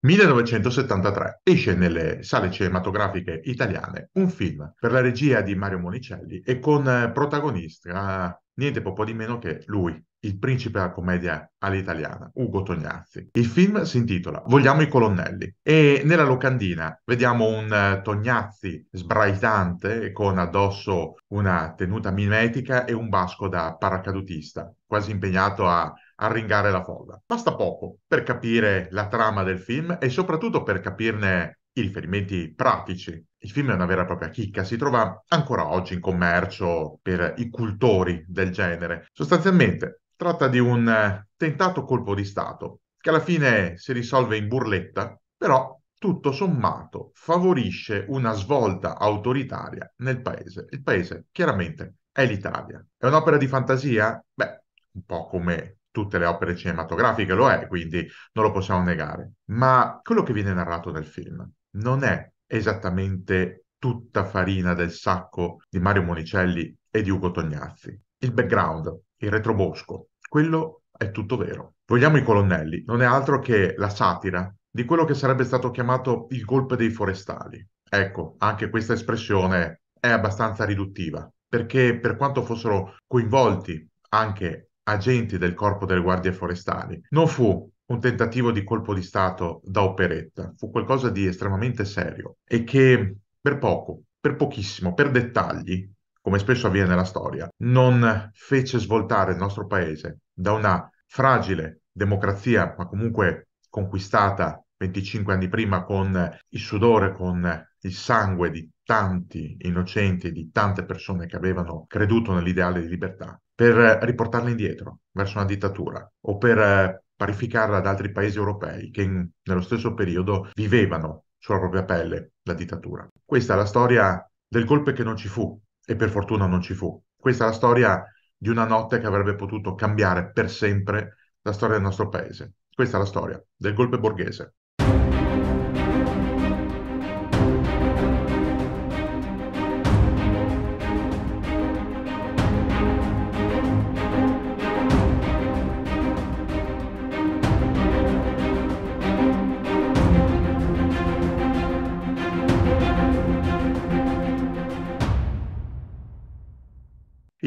1973 esce nelle sale cinematografiche italiane un film per la regia di Mario Monicelli e con eh, protagonista niente po' di meno che lui, il principe della commedia all'italiana, Ugo Tognazzi. Il film si intitola Vogliamo i colonnelli e nella locandina vediamo un eh, Tognazzi sbraitante con addosso una tenuta mimetica e un basco da paracadutista, quasi impegnato a arringare la folla. Basta poco per capire la trama del film e soprattutto per capirne i riferimenti pratici. Il film è una vera e propria chicca, si trova ancora oggi in commercio per i cultori del genere. Sostanzialmente tratta di un eh, tentato colpo di Stato che alla fine si risolve in burletta, però tutto sommato favorisce una svolta autoritaria nel paese. Il paese chiaramente è l'Italia. È un'opera di fantasia? Beh, un po' come tutte le opere cinematografiche, lo è, quindi non lo possiamo negare. Ma quello che viene narrato nel film non è esattamente tutta farina del sacco di Mario Monicelli e di Ugo Tognazzi. Il background, il retrobosco, quello è tutto vero. Vogliamo i colonnelli, non è altro che la satira di quello che sarebbe stato chiamato il golpe dei forestali. Ecco, anche questa espressione è abbastanza riduttiva, perché per quanto fossero coinvolti anche agenti del corpo delle guardie forestali. Non fu un tentativo di colpo di Stato da operetta, fu qualcosa di estremamente serio e che per poco, per pochissimo, per dettagli, come spesso avviene nella storia, non fece svoltare il nostro paese da una fragile democrazia, ma comunque conquistata 25 anni prima con il sudore, con il sangue di tanti innocenti, di tante persone che avevano creduto nell'ideale di libertà, per eh, riportarla indietro verso una dittatura o per eh, parificarla ad altri paesi europei che in, nello stesso periodo vivevano sulla propria pelle la dittatura. Questa è la storia del golpe che non ci fu e per fortuna non ci fu. Questa è la storia di una notte che avrebbe potuto cambiare per sempre la storia del nostro paese. Questa è la storia del golpe borghese.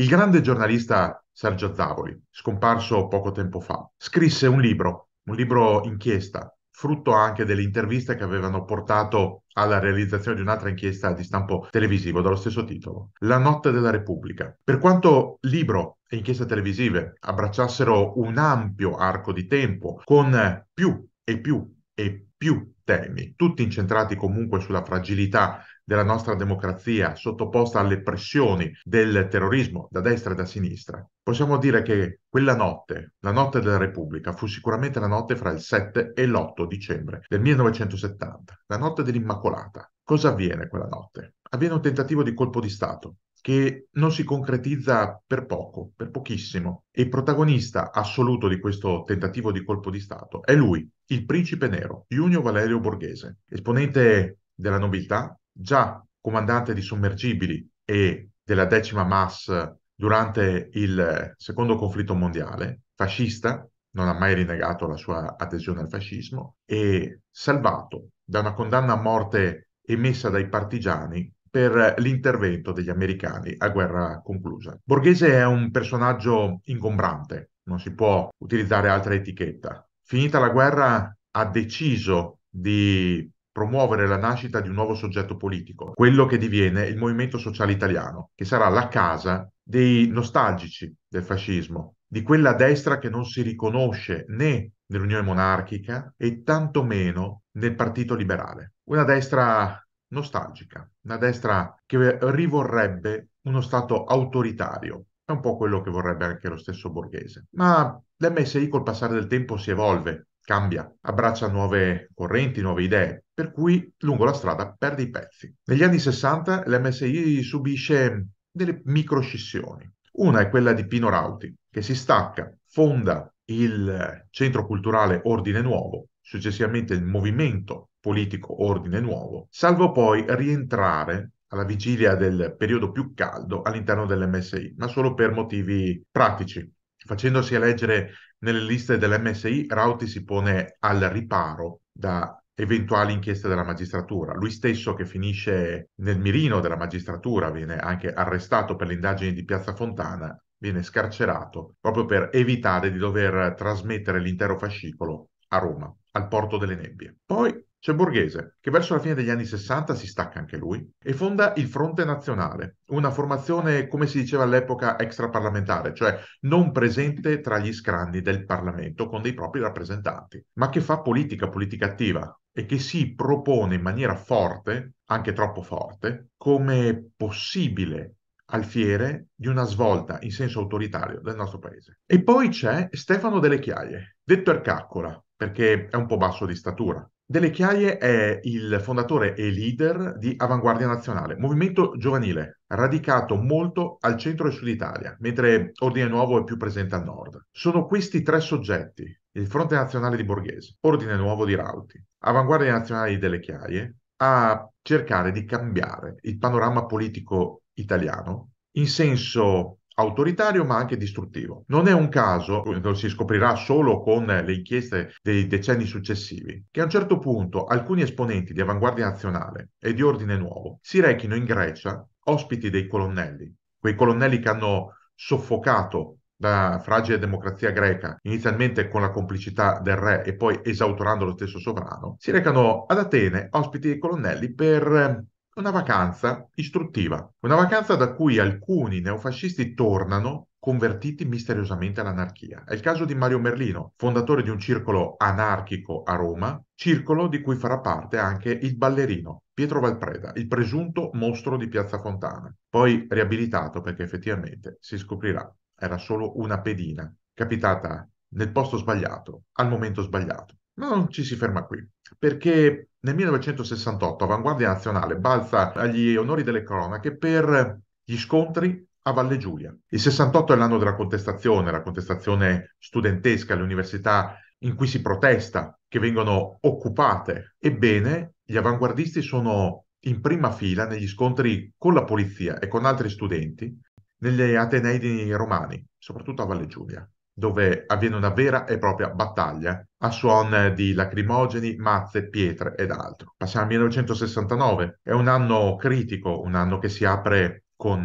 Il grande giornalista Sergio Zavoli, scomparso poco tempo fa, scrisse un libro, un libro inchiesta, frutto anche delle interviste che avevano portato alla realizzazione di un'altra inchiesta di stampo televisivo dallo stesso titolo, La notte della Repubblica. Per quanto libro e inchieste televisive abbracciassero un ampio arco di tempo con più e più e più temi, tutti incentrati comunque sulla fragilità della nostra democrazia sottoposta alle pressioni del terrorismo da destra e da sinistra, possiamo dire che quella notte, la notte della Repubblica, fu sicuramente la notte fra il 7 e l'8 dicembre del 1970, la notte dell'Immacolata. Cosa avviene quella notte? Avviene un tentativo di colpo di Stato che non si concretizza per poco, per pochissimo. E il protagonista assoluto di questo tentativo di colpo di Stato è lui, il principe nero, Junio Valerio Borghese, esponente della nobiltà, già comandante di sommergibili e della decima MAS durante il secondo conflitto mondiale, fascista, non ha mai rinnegato la sua adesione al fascismo, e salvato da una condanna a morte emessa dai partigiani per l'intervento degli americani a guerra conclusa. Borghese è un personaggio ingombrante, non si può utilizzare altra etichetta. Finita la guerra ha deciso di promuovere la nascita di un nuovo soggetto politico, quello che diviene il Movimento Sociale Italiano, che sarà la casa dei nostalgici del fascismo, di quella destra che non si riconosce né nell'Unione Monarchica e tantomeno nel Partito Liberale. Una destra nostalgica, una destra che rivorrebbe uno Stato autoritario. È un po' quello che vorrebbe anche lo stesso Borghese. Ma l'MSI col passare del tempo si evolve, cambia, abbraccia nuove correnti, nuove idee per cui lungo la strada perde i pezzi. Negli anni 60 l'MSI subisce delle microscissioni. Una è quella di Pino Rauti, che si stacca, fonda il centro culturale Ordine Nuovo, successivamente il movimento politico Ordine Nuovo, salvo poi rientrare alla vigilia del periodo più caldo all'interno dell'MSI, ma solo per motivi pratici. Facendosi eleggere nelle liste dell'MSI, Rauti si pone al riparo da eventuali inchieste della magistratura. Lui stesso che finisce nel mirino della magistratura viene anche arrestato per le indagini di Piazza Fontana, viene scarcerato proprio per evitare di dover trasmettere l'intero fascicolo a Roma, al Porto delle Nebbie. Poi c'è Borghese, che verso la fine degli anni 60 si stacca anche lui, e fonda il Fronte Nazionale, una formazione, come si diceva all'epoca, extraparlamentare, cioè non presente tra gli scranni del Parlamento con dei propri rappresentanti, ma che fa politica, politica attiva, e che si propone in maniera forte, anche troppo forte, come possibile alfiere di una svolta in senso autoritario del nostro paese. E poi c'è Stefano Delle Chiaie, detto Ercaccola, perché è un po' basso di statura, delle Chiaie è il fondatore e leader di Avanguardia Nazionale, movimento giovanile radicato molto al centro e sud Italia, mentre Ordine Nuovo è più presente al nord. Sono questi tre soggetti, il Fronte Nazionale di Borghese, Ordine Nuovo di Rauti, Avanguardia Nazionale di Delle Chiaie, a cercare di cambiare il panorama politico italiano in senso autoritario ma anche distruttivo. Non è un caso, lo si scoprirà solo con le inchieste dei decenni successivi, che a un certo punto alcuni esponenti di avanguardia nazionale e di ordine nuovo si rechino in Grecia ospiti dei colonnelli, quei colonnelli che hanno soffocato la fragile democrazia greca, inizialmente con la complicità del re e poi esautorando lo stesso sovrano, si recano ad Atene ospiti dei colonnelli per una vacanza istruttiva, una vacanza da cui alcuni neofascisti tornano convertiti misteriosamente all'anarchia. È il caso di Mario Merlino, fondatore di un circolo anarchico a Roma, circolo di cui farà parte anche il ballerino Pietro Valpreda, il presunto mostro di Piazza Fontana, poi riabilitato perché effettivamente si scoprirà era solo una pedina capitata nel posto sbagliato, al momento sbagliato. Ma non ci si ferma qui, perché nel 1968 Avanguardia Nazionale balza agli onori delle cronache per gli scontri a Valle Giulia. Il 68 è l'anno della contestazione, la contestazione studentesca le università in cui si protesta, che vengono occupate. Ebbene, gli avanguardisti sono in prima fila negli scontri con la polizia e con altri studenti negli Atenei romani, soprattutto a Valle Giulia dove avviene una vera e propria battaglia a suon di lacrimogeni, mazze, pietre ed altro. Passiamo al 1969, è un anno critico, un anno che si apre con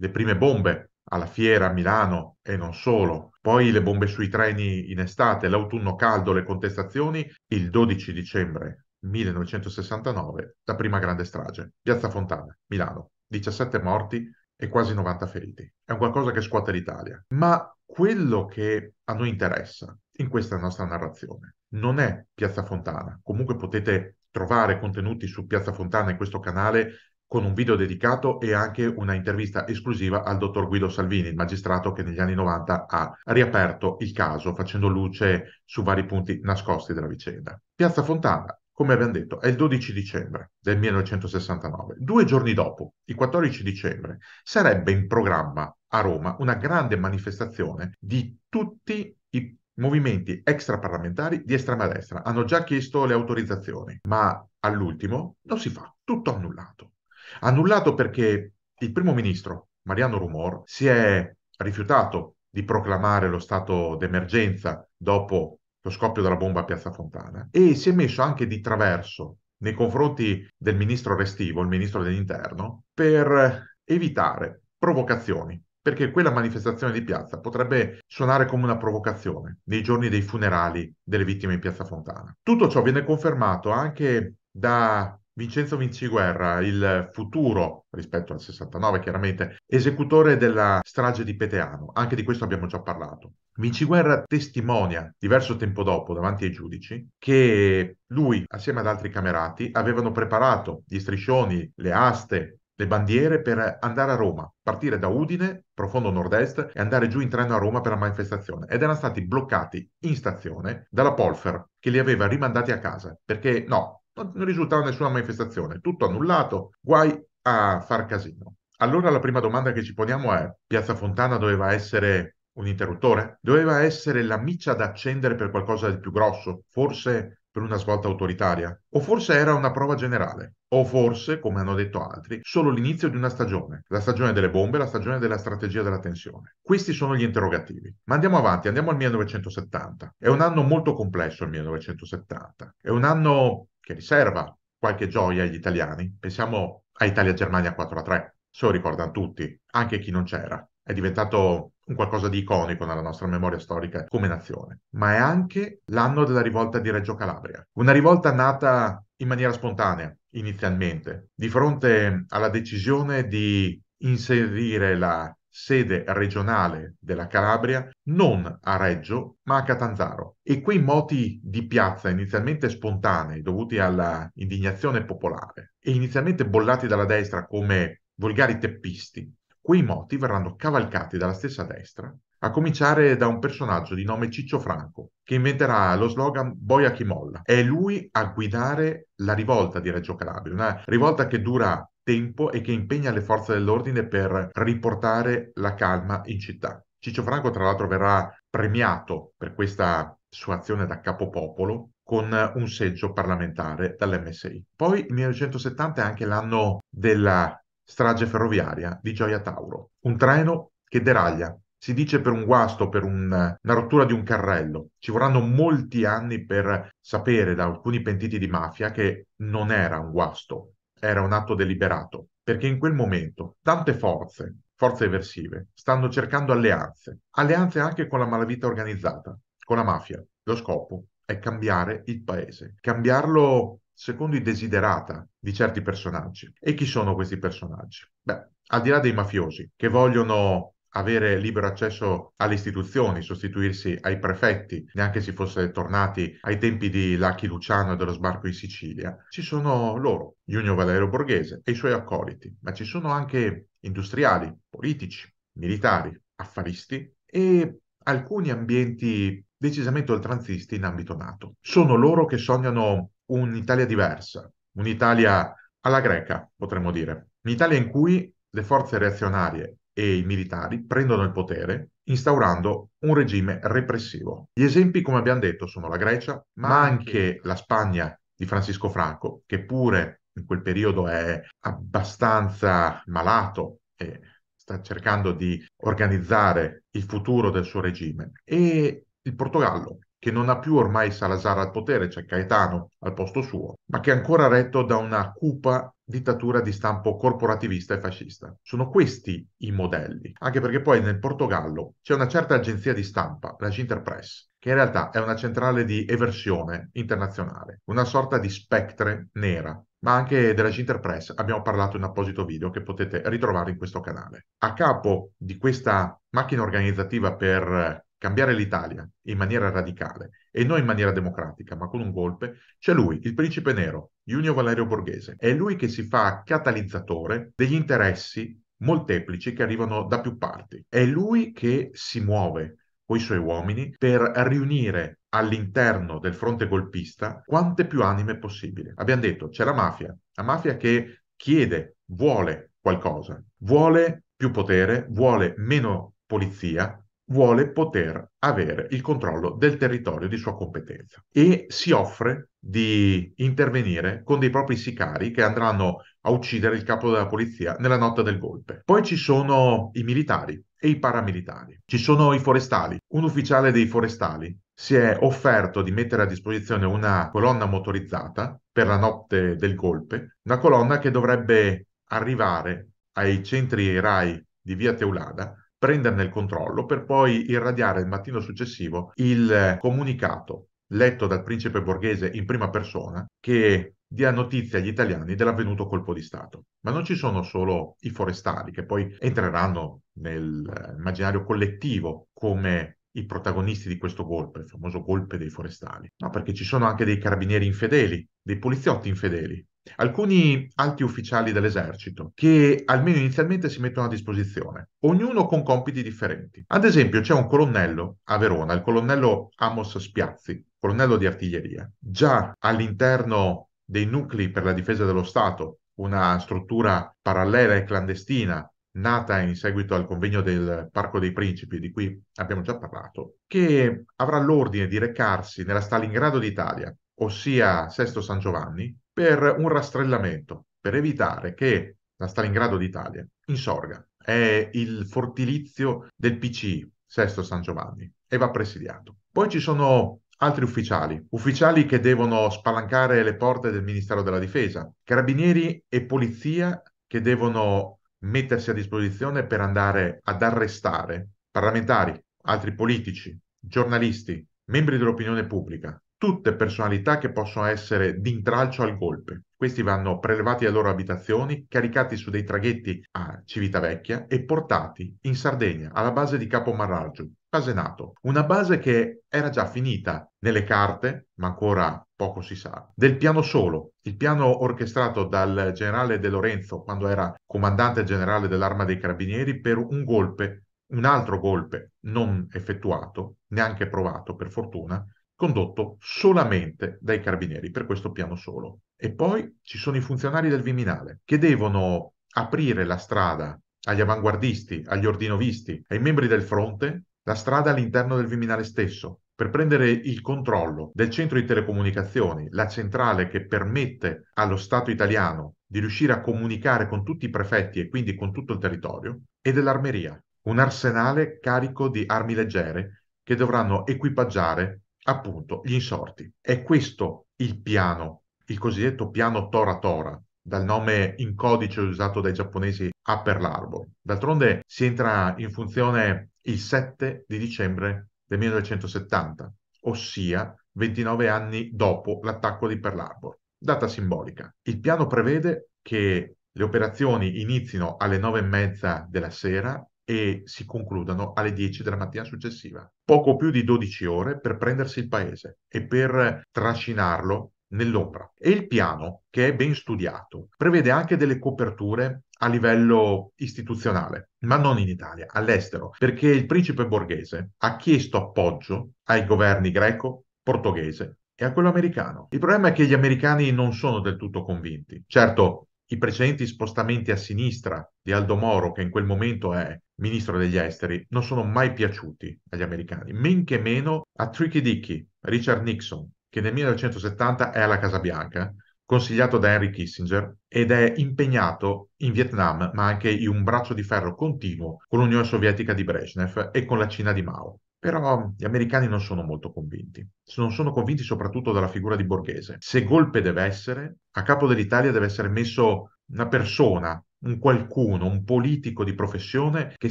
le prime bombe alla fiera a Milano e non solo, poi le bombe sui treni in estate, l'autunno caldo, le contestazioni, il 12 dicembre 1969 la prima grande strage, Piazza Fontana, Milano, 17 morti e quasi 90 feriti. È un qualcosa che scuote l'Italia. Ma quello che a noi interessa in questa nostra narrazione non è Piazza Fontana. Comunque potete trovare contenuti su Piazza Fontana in questo canale con un video dedicato e anche una intervista esclusiva al dottor Guido Salvini, il magistrato che negli anni 90 ha riaperto il caso facendo luce su vari punti nascosti della vicenda. Piazza Fontana, come abbiamo detto, è il 12 dicembre del 1969. Due giorni dopo, il 14 dicembre, sarebbe in programma a Roma una grande manifestazione di tutti i movimenti extraparlamentari di estrema destra. Hanno già chiesto le autorizzazioni, ma all'ultimo non si fa, tutto annullato. Annullato perché il primo ministro, Mariano Rumor, si è rifiutato di proclamare lo stato d'emergenza dopo lo scoppio della bomba a Piazza Fontana e si è messo anche di traverso nei confronti del ministro Restivo, il ministro dell'Interno, per evitare provocazioni perché quella manifestazione di piazza potrebbe suonare come una provocazione nei giorni dei funerali delle vittime in Piazza Fontana. Tutto ciò viene confermato anche da Vincenzo Vinciguerra, il futuro, rispetto al 69 chiaramente, esecutore della strage di Peteano, anche di questo abbiamo già parlato. Vinciguerra testimonia, diverso tempo dopo, davanti ai giudici, che lui, assieme ad altri camerati, avevano preparato gli striscioni, le aste, le bandiere per andare a Roma, partire da Udine, profondo nord-est, e andare giù in treno a Roma per la manifestazione ed erano stati bloccati in stazione dalla Polfer che li aveva rimandati a casa perché no, non risultava nessuna manifestazione, tutto annullato, guai a far casino. Allora la prima domanda che ci poniamo è, Piazza Fontana doveva essere un interruttore? Doveva essere la miccia da accendere per qualcosa di più grosso, forse per una svolta autoritaria? O forse era una prova generale? O forse, come hanno detto altri, solo l'inizio di una stagione, la stagione delle bombe, la stagione della strategia della tensione. Questi sono gli interrogativi. Ma andiamo avanti, andiamo al 1970. È un anno molto complesso il 1970. È un anno che riserva qualche gioia agli italiani. Pensiamo a Italia-Germania 4-3, se lo ricordano tutti, anche chi non c'era è diventato un qualcosa di iconico nella nostra memoria storica come nazione, ma è anche l'anno della rivolta di Reggio Calabria, una rivolta nata in maniera spontanea inizialmente, di fronte alla decisione di inserire la sede regionale della Calabria non a Reggio ma a Catanzaro e quei moti di piazza inizialmente spontanei dovuti alla indignazione popolare e inizialmente bollati dalla destra come volgari teppisti Quei moti verranno cavalcati dalla stessa destra, a cominciare da un personaggio di nome Ciccio Franco, che inventerà lo slogan Boia chi molla. È lui a guidare la rivolta di Reggio Calabria, una rivolta che dura tempo e che impegna le forze dell'ordine per riportare la calma in città. Ciccio Franco, tra l'altro, verrà premiato per questa sua azione da capopopolo con un seggio parlamentare dall'MSI. Poi il 1970 è anche l'anno della strage ferroviaria di Gioia Tauro. Un treno che deraglia. Si dice per un guasto, per un, una rottura di un carrello. Ci vorranno molti anni per sapere da alcuni pentiti di mafia che non era un guasto, era un atto deliberato. Perché in quel momento tante forze, forze eversive, stanno cercando alleanze. Alleanze anche con la malavita organizzata, con la mafia. Lo scopo è cambiare il paese, cambiarlo secondo i desiderata di certi personaggi. E chi sono questi personaggi? Beh, al di là dei mafiosi che vogliono avere libero accesso alle istituzioni, sostituirsi ai prefetti, neanche se fosse tornati ai tempi di Lucky Luciano e dello sbarco in Sicilia, ci sono loro, Junio Valerio Borghese e i suoi accoliti, ma ci sono anche industriali, politici, militari, affaristi e alcuni ambienti decisamente oltranzisti in ambito NATO. Sono loro che sognano un'Italia diversa, un'Italia alla greca, potremmo dire, un'Italia in cui le forze reazionarie e i militari prendono il potere instaurando un regime repressivo. Gli esempi, come abbiamo detto, sono la Grecia, ma anche la Spagna di Francisco Franco, che pure in quel periodo è abbastanza malato e sta cercando di organizzare il futuro del suo regime, e il Portogallo, che non ha più ormai Salazar al potere, cioè Caetano al posto suo, ma che è ancora retto da una cupa dittatura di stampo corporativista e fascista. Sono questi i modelli, anche perché poi nel Portogallo c'è una certa agenzia di stampa, la Ginterpress, che in realtà è una centrale di eversione internazionale, una sorta di spectre nera. Ma anche della Ginterpress abbiamo parlato in apposito video che potete ritrovare in questo canale. A capo di questa macchina organizzativa per cambiare l'Italia in maniera radicale e non in maniera democratica, ma con un golpe, c'è lui, il principe nero, Junio Valerio Borghese. È lui che si fa catalizzatore degli interessi molteplici che arrivano da più parti. È lui che si muove con i suoi uomini per riunire all'interno del fronte golpista quante più anime possibile. Abbiamo detto, c'è la mafia, la mafia che chiede, vuole qualcosa, vuole più potere, vuole meno polizia, vuole poter avere il controllo del territorio di sua competenza e si offre di intervenire con dei propri sicari che andranno a uccidere il capo della polizia nella notte del golpe. Poi ci sono i militari e i paramilitari, ci sono i forestali, un ufficiale dei forestali si è offerto di mettere a disposizione una colonna motorizzata per la notte del golpe, una colonna che dovrebbe arrivare ai centri RAI di via Teulada prenderne il controllo per poi irradiare il mattino successivo il comunicato letto dal principe borghese in prima persona che dia notizia agli italiani dell'avvenuto colpo di Stato. Ma non ci sono solo i forestali che poi entreranno nell'immaginario eh, collettivo come i protagonisti di questo golpe, il famoso golpe dei forestali, no, perché ci sono anche dei carabinieri infedeli dei poliziotti infedeli, alcuni alti ufficiali dell'esercito che almeno inizialmente si mettono a disposizione, ognuno con compiti differenti. Ad esempio c'è un colonnello a Verona, il colonnello Amos Spiazzi, colonnello di artiglieria, già all'interno dei nuclei per la difesa dello Stato, una struttura parallela e clandestina nata in seguito al convegno del Parco dei Principi, di cui abbiamo già parlato, che avrà l'ordine di recarsi nella Stalingrado d'Italia ossia Sesto San Giovanni, per un rastrellamento, per evitare che la Stalingrado d'Italia insorga. È il fortilizio del PCI, Sesto San Giovanni, e va presidiato. Poi ci sono altri ufficiali, ufficiali che devono spalancare le porte del Ministero della Difesa, carabinieri e polizia che devono mettersi a disposizione per andare ad arrestare parlamentari, altri politici, giornalisti, membri dell'opinione pubblica, tutte personalità che possono essere d'intralcio al golpe. Questi vanno prelevati dalle loro abitazioni, caricati su dei traghetti a Civitavecchia e portati in Sardegna, alla base di Capo Marraggio, base NATO. Una base che era già finita nelle carte, ma ancora poco si sa, del piano solo, il piano orchestrato dal generale De Lorenzo quando era comandante generale dell'arma dei carabinieri per un golpe, un altro golpe non effettuato, neanche provato per fortuna, condotto solamente dai carabinieri per questo piano solo. E poi ci sono i funzionari del Viminale che devono aprire la strada agli avanguardisti, agli ordinovisti, ai membri del fronte, la strada all'interno del Viminale stesso, per prendere il controllo del centro di telecomunicazioni, la centrale che permette allo Stato italiano di riuscire a comunicare con tutti i prefetti e quindi con tutto il territorio, e dell'armeria, un arsenale carico di armi leggere che dovranno equipaggiare appunto gli insorti. È questo il piano, il cosiddetto piano Tora Tora, dal nome in codice usato dai giapponesi a Pearl Harbor. D'altronde si entra in funzione il 7 di dicembre del 1970, ossia 29 anni dopo l'attacco di Pearl Harbor. Data simbolica. Il piano prevede che le operazioni inizino alle 9 e mezza della sera e si concludano alle 10 della mattina successiva. Poco più di 12 ore per prendersi il paese e per trascinarlo nell'ombra. E il piano, che è ben studiato, prevede anche delle coperture a livello istituzionale, ma non in Italia, all'estero, perché il principe borghese ha chiesto appoggio ai governi greco, portoghese e a quello americano. Il problema è che gli americani non sono del tutto convinti. Certo, i precedenti spostamenti a sinistra di Aldo Moro, che in quel momento è ministro degli esteri, non sono mai piaciuti agli americani, men che meno a Tricky Dicky, Richard Nixon, che nel 1970 è alla Casa Bianca, consigliato da Henry Kissinger ed è impegnato in Vietnam, ma anche in un braccio di ferro continuo con l'Unione Sovietica di Brezhnev e con la Cina di Mao. Però gli americani non sono molto convinti. Non sono convinti soprattutto dalla figura di Borghese. Se golpe deve essere, a capo dell'Italia deve essere messo una persona, un qualcuno, un politico di professione che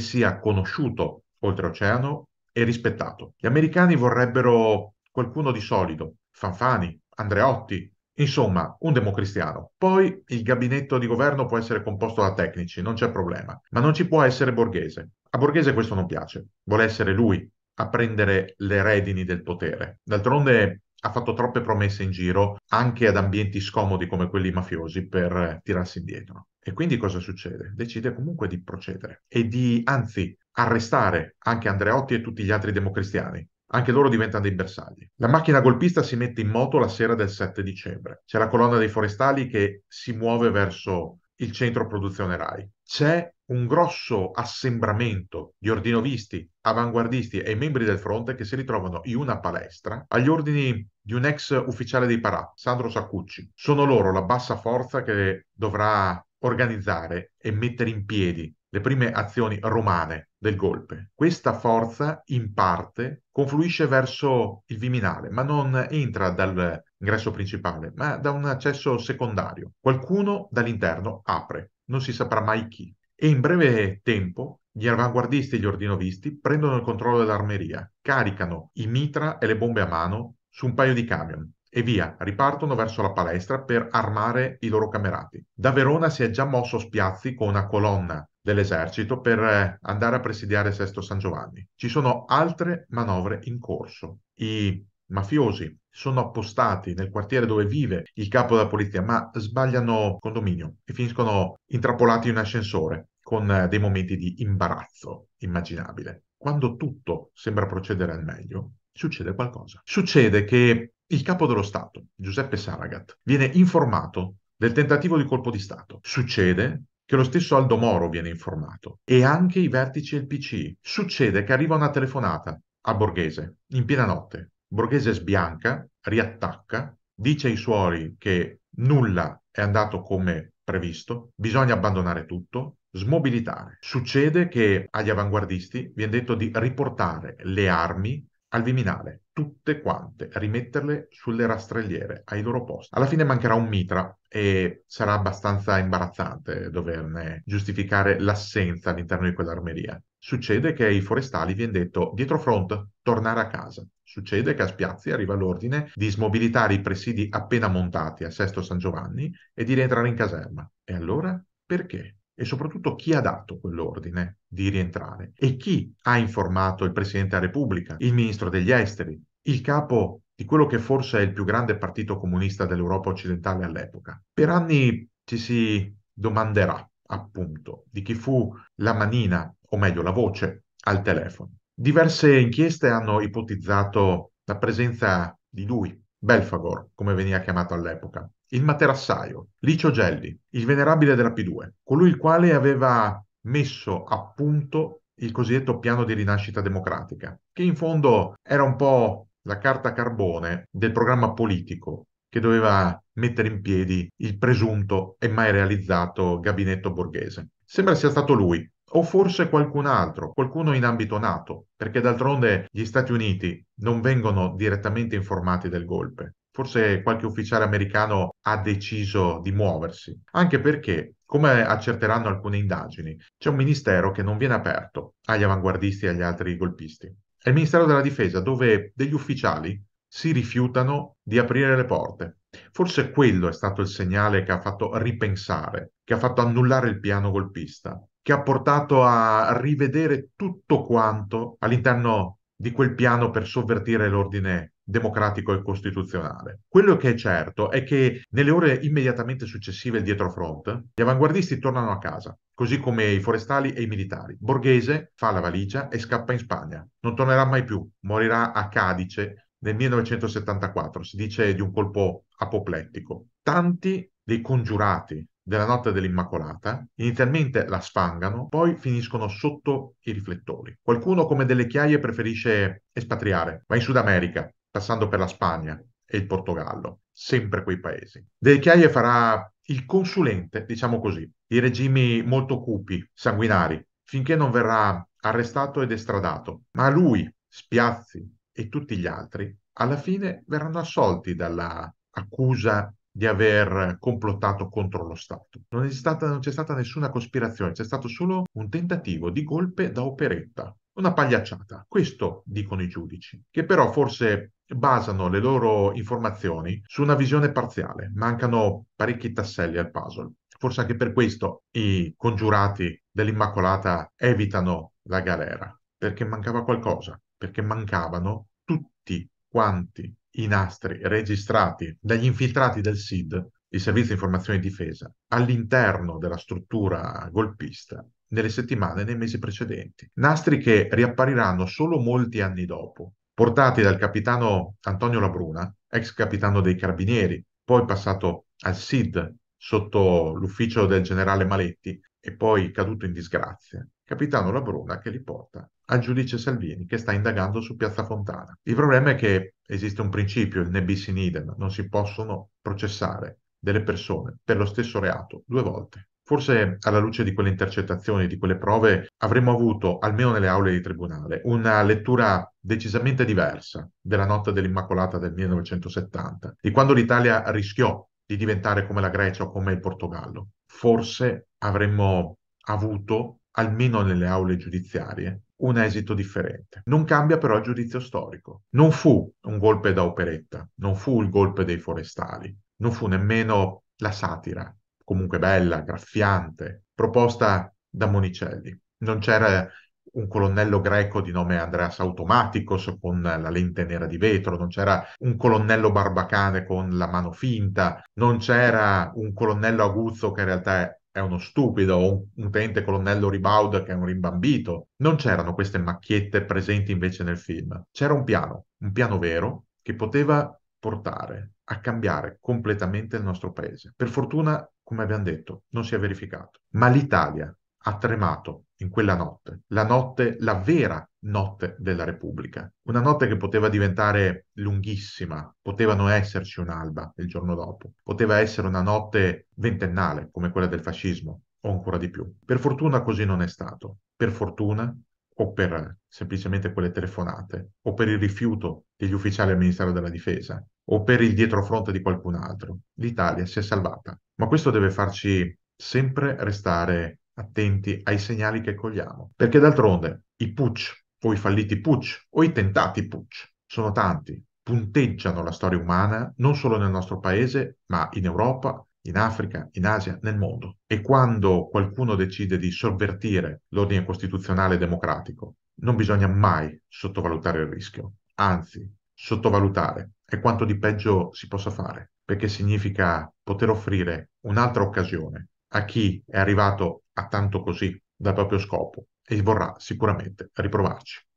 sia conosciuto oltreoceano e rispettato. Gli americani vorrebbero qualcuno di solido, Fanfani, Andreotti, Insomma, un democristiano. Poi il gabinetto di governo può essere composto da tecnici, non c'è problema, ma non ci può essere borghese. A Borghese questo non piace, vuole essere lui a prendere le redini del potere. D'altronde ha fatto troppe promesse in giro, anche ad ambienti scomodi come quelli mafiosi, per eh, tirarsi indietro. E quindi cosa succede? Decide comunque di procedere e di, anzi, arrestare anche Andreotti e tutti gli altri democristiani. Anche loro diventano dei bersagli. La macchina golpista si mette in moto la sera del 7 dicembre. C'è la colonna dei forestali che si muove verso il centro produzione RAI. C'è un grosso assembramento di ordinovisti, avanguardisti e membri del fronte che si ritrovano in una palestra agli ordini di un ex ufficiale dei Parà, Sandro Saccucci. Sono loro la bassa forza che dovrà organizzare e mettere in piedi le prime azioni romane del golpe. Questa forza in parte confluisce verso il Viminale, ma non entra dall'ingresso principale, ma da un accesso secondario. Qualcuno dall'interno apre, non si saprà mai chi. E in breve tempo gli avanguardisti e gli ordinovisti prendono il controllo dell'armeria, caricano i mitra e le bombe a mano su un paio di camion e via, ripartono verso la palestra per armare i loro camerati. Da Verona si è già mosso Spiazzi con una colonna dell'esercito per eh, andare a presidiare Sesto San Giovanni. Ci sono altre manovre in corso. I mafiosi sono appostati nel quartiere dove vive il capo della polizia, ma sbagliano condominio e finiscono intrappolati in un ascensore con eh, dei momenti di imbarazzo immaginabile. Quando tutto sembra procedere al meglio, succede qualcosa. Succede che il capo dello Stato, Giuseppe Saragat, viene informato del tentativo di colpo di Stato. Succede che lo stesso Aldo Moro viene informato e anche i vertici del PC. Succede che arriva una telefonata a Borghese in piena notte. Borghese sbianca, riattacca, dice ai suoi che nulla è andato come previsto, bisogna abbandonare tutto, smobilitare. Succede che agli avanguardisti viene detto di riportare le armi al Viminale, tutte quante, rimetterle sulle rastrelliere, ai loro posti. Alla fine mancherà un mitra e sarà abbastanza imbarazzante doverne giustificare l'assenza all'interno di quell'armeria. Succede che ai forestali viene detto dietro front, tornare a casa. Succede che a Spiazzi arriva l'ordine di smobilitare i presidi appena montati a Sesto San Giovanni e di rientrare in caserma. E allora perché? e soprattutto chi ha dato quell'ordine di rientrare e chi ha informato il Presidente della Repubblica, il Ministro degli Esteri, il capo di quello che forse è il più grande partito comunista dell'Europa occidentale all'epoca. Per anni ci si domanderà, appunto, di chi fu la manina, o meglio la voce, al telefono. Diverse inchieste hanno ipotizzato la presenza di lui, Belfagor, come veniva chiamato all'epoca, il materassaio, Licio Gelli, il venerabile della P2, colui il quale aveva messo a punto il cosiddetto piano di rinascita democratica, che in fondo era un po' la carta carbone del programma politico che doveva mettere in piedi il presunto e mai realizzato gabinetto borghese. Sembra sia stato lui, o forse qualcun altro, qualcuno in ambito NATO, perché d'altronde gli Stati Uniti non vengono direttamente informati del golpe, forse qualche ufficiale americano ha deciso di muoversi, anche perché, come accerteranno alcune indagini, c'è un ministero che non viene aperto agli avanguardisti e agli altri golpisti. È il Ministero della Difesa dove degli ufficiali si rifiutano di aprire le porte. Forse quello è stato il segnale che ha fatto ripensare, che ha fatto annullare il piano golpista, che ha portato a rivedere tutto quanto all'interno di quel piano per sovvertire l'ordine democratico e costituzionale. Quello che è certo è che nelle ore immediatamente successive al dietrofront, gli avanguardisti tornano a casa, così come i forestali e i militari. Borghese fa la valigia e scappa in Spagna. Non tornerà mai più, morirà a Cadice nel 1974, si dice di un colpo apoplettico. Tanti dei congiurati della notte dell'Immacolata, inizialmente la sfangano, poi finiscono sotto i riflettori. Qualcuno come delle chiaie preferisce espatriare, va in Sud America, passando per la Spagna e il Portogallo, sempre quei paesi. De Chiaie farà il consulente, diciamo così, di regimi molto cupi, sanguinari, finché non verrà arrestato ed estradato. Ma lui, Spiazzi e tutti gli altri, alla fine verranno assolti dall'accusa di aver complottato contro lo Stato. Non, stata, non c'è stata nessuna cospirazione, c'è stato solo un tentativo di golpe da operetta. Una pagliacciata, questo dicono i giudici, che però forse basano le loro informazioni su una visione parziale, mancano parecchi tasselli al puzzle. Forse anche per questo i congiurati dell'Immacolata evitano la galera, perché mancava qualcosa, perché mancavano tutti quanti i nastri registrati dagli infiltrati del SID, il Servizio Informazione e Difesa, all'interno della struttura golpista nelle settimane e nei mesi precedenti. Nastri che riappariranno solo molti anni dopo, portati dal capitano Antonio Labruna, ex capitano dei Carabinieri, poi passato al SID sotto l'ufficio del generale Maletti e poi caduto in disgrazia. Capitano Labruna che li porta al giudice Salvini che sta indagando su Piazza Fontana. Il problema è che esiste un principio, il nebis in idem, non si possono processare delle persone per lo stesso reato due volte. Forse alla luce di quelle intercettazioni, di quelle prove, avremmo avuto, almeno nelle aule di tribunale, una lettura decisamente diversa della notte dell'Immacolata del 1970, di quando l'Italia rischiò di diventare come la Grecia o come il Portogallo. Forse avremmo avuto, almeno nelle aule giudiziarie, un esito differente. Non cambia però il giudizio storico. Non fu un golpe da operetta, non fu il golpe dei forestali, non fu nemmeno la satira comunque bella, graffiante, proposta da Monicelli. Non c'era un colonnello greco di nome Andreas Automaticos con la lente nera di vetro, non c'era un colonnello barbacane con la mano finta, non c'era un colonnello aguzzo che in realtà è è uno stupido, o un, un tenente colonnello Ribaud che è un rimbambito. Non c'erano queste macchiette presenti invece nel film. C'era un piano, un piano vero, che poteva portare a cambiare completamente il nostro paese. Per fortuna come abbiamo detto, non si è verificato. Ma l'Italia ha tremato in quella notte, la notte, la vera notte della Repubblica. Una notte che poteva diventare lunghissima, poteva non esserci un'alba il giorno dopo, poteva essere una notte ventennale come quella del fascismo, o ancora di più. Per fortuna così non è stato. Per fortuna o per semplicemente quelle telefonate, o per il rifiuto degli ufficiali al Ministero della Difesa, o per il dietrofronte di qualcun altro, l'Italia si è salvata ma questo deve farci sempre restare attenti ai segnali che cogliamo, perché d'altronde i putsch o i falliti putsch o i tentati putsch sono tanti, punteggiano la storia umana non solo nel nostro paese, ma in Europa, in Africa, in Asia, nel mondo. E quando qualcuno decide di sovvertire l'ordine costituzionale democratico, non bisogna mai sottovalutare il rischio, anzi, sottovalutare è quanto di peggio si possa fare perché significa poter offrire un'altra occasione a chi è arrivato a tanto così dal proprio scopo e vorrà sicuramente riprovarci.